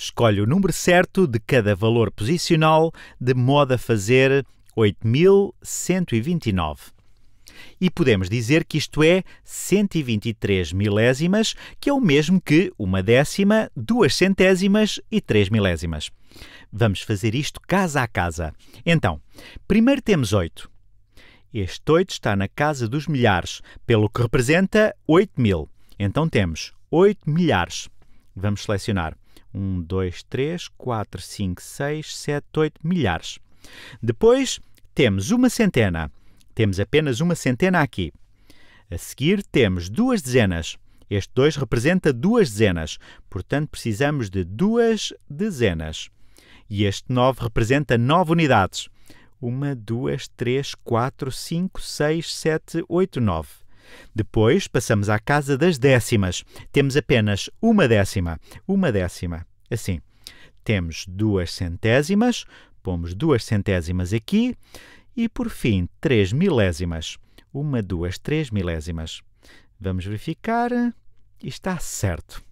Escolhe o número certo de cada valor posicional de modo a fazer 8129. E podemos dizer que isto é 123 milésimas, que é o mesmo que uma décima, duas centésimas e três milésimas. Vamos fazer isto casa a casa. Então, primeiro temos 8. Este 8 está na casa dos milhares, pelo que representa 8 mil. Então temos 8 milhares. Vamos selecionar. 1, 2, 3, 4, 5, 6, 7, 8 milhares. Depois temos uma centena. Temos apenas uma centena aqui. A seguir temos duas dezenas. Este 2 representa duas dezenas, portanto precisamos de duas dezenas. E este 9 representa 9 unidades. 1, 2, 3, 4, 5, 6, 7, 8, 9. Depois passamos à casa das décimas. Temos apenas uma décima. Uma décima. Assim, temos duas centésimas, pomos duas centésimas aqui e, por fim, três milésimas. Uma, duas, três milésimas. Vamos verificar. está certo.